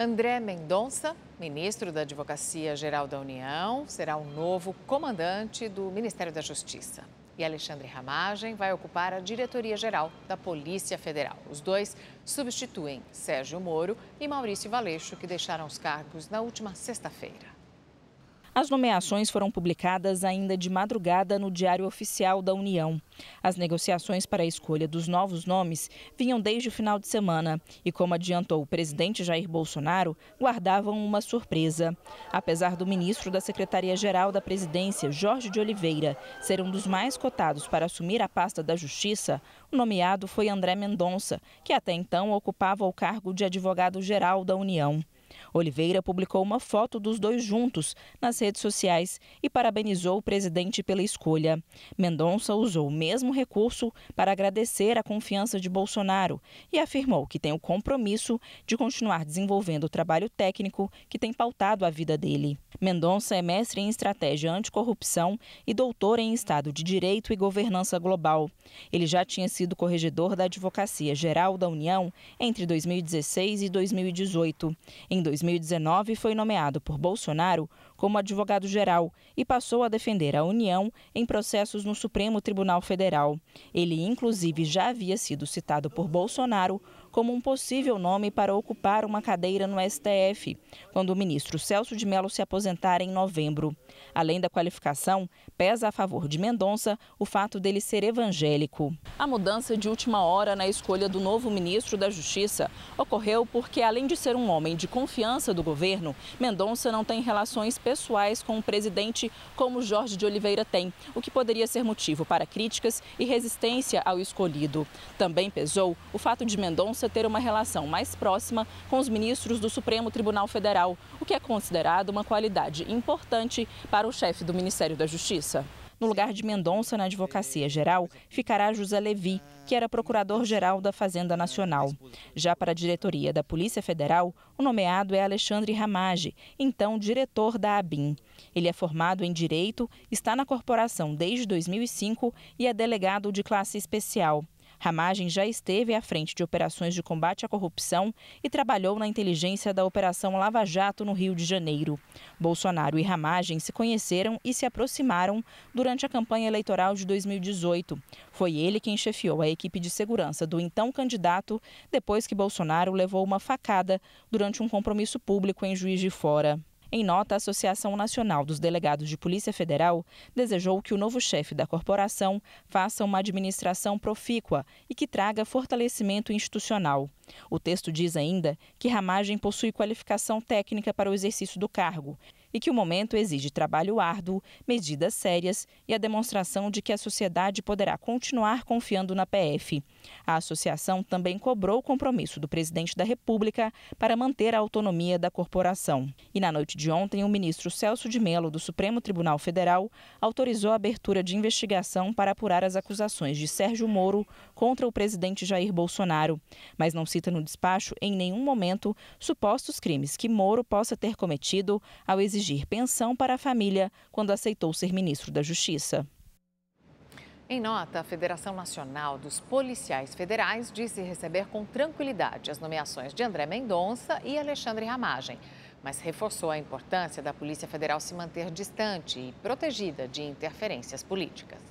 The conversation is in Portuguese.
André Mendonça, ministro da Advocacia Geral da União, será o novo comandante do Ministério da Justiça. E Alexandre Ramagem vai ocupar a diretoria-geral da Polícia Federal. Os dois substituem Sérgio Moro e Maurício Valeixo, que deixaram os cargos na última sexta-feira. As nomeações foram publicadas ainda de madrugada no Diário Oficial da União. As negociações para a escolha dos novos nomes vinham desde o final de semana e, como adiantou o presidente Jair Bolsonaro, guardavam uma surpresa. Apesar do ministro da Secretaria-Geral da Presidência, Jorge de Oliveira, ser um dos mais cotados para assumir a pasta da Justiça, o nomeado foi André Mendonça, que até então ocupava o cargo de advogado-geral da União. Oliveira publicou uma foto dos dois juntos nas redes sociais e parabenizou o presidente pela escolha. Mendonça usou o mesmo recurso para agradecer a confiança de Bolsonaro e afirmou que tem o compromisso de continuar desenvolvendo o trabalho técnico que tem pautado a vida dele. Mendonça é mestre em estratégia anticorrupção e doutor em Estado de Direito e Governança Global. Ele já tinha sido corregedor da Advocacia Geral da União entre 2016 e 2018. Em 2019 foi nomeado por Bolsonaro como advogado-geral e passou a defender a União em processos no Supremo Tribunal Federal. Ele, inclusive, já havia sido citado por Bolsonaro como um possível nome para ocupar uma cadeira no STF, quando o ministro Celso de Mello se aposentar em novembro. Além da qualificação, pesa a favor de Mendonça o fato dele ser evangélico. A mudança de última hora na escolha do novo ministro da Justiça ocorreu porque, além de ser um homem de confiança do governo, Mendonça não tem relações pessoais pessoais com o presidente como Jorge de Oliveira tem, o que poderia ser motivo para críticas e resistência ao escolhido. Também pesou o fato de Mendonça ter uma relação mais próxima com os ministros do Supremo Tribunal Federal, o que é considerado uma qualidade importante para o chefe do Ministério da Justiça. No lugar de Mendonça, na Advocacia Geral, ficará José Levi, que era procurador-geral da Fazenda Nacional. Já para a diretoria da Polícia Federal, o nomeado é Alexandre Ramage, então diretor da ABIN. Ele é formado em Direito, está na corporação desde 2005 e é delegado de classe especial. Ramagem já esteve à frente de operações de combate à corrupção e trabalhou na inteligência da Operação Lava Jato no Rio de Janeiro. Bolsonaro e Ramagem se conheceram e se aproximaram durante a campanha eleitoral de 2018. Foi ele quem chefiou a equipe de segurança do então candidato depois que Bolsonaro levou uma facada durante um compromisso público em Juiz de Fora. Em nota, a Associação Nacional dos Delegados de Polícia Federal desejou que o novo chefe da corporação faça uma administração profícua e que traga fortalecimento institucional. O texto diz ainda que Ramagem possui qualificação técnica para o exercício do cargo e que o momento exige trabalho árduo, medidas sérias e a demonstração de que a sociedade poderá continuar confiando na PF. A associação também cobrou o compromisso do presidente da República para manter a autonomia da corporação. E na noite de ontem, o ministro Celso de Mello, do Supremo Tribunal Federal, autorizou a abertura de investigação para apurar as acusações de Sérgio Moro contra o presidente Jair Bolsonaro, mas não cita no despacho em nenhum momento supostos crimes que Moro possa ter cometido ao exigir exigir pensão para a família quando aceitou ser ministro da Justiça. Em nota, a Federação Nacional dos Policiais Federais disse receber com tranquilidade as nomeações de André Mendonça e Alexandre Ramagem, mas reforçou a importância da Polícia Federal se manter distante e protegida de interferências políticas.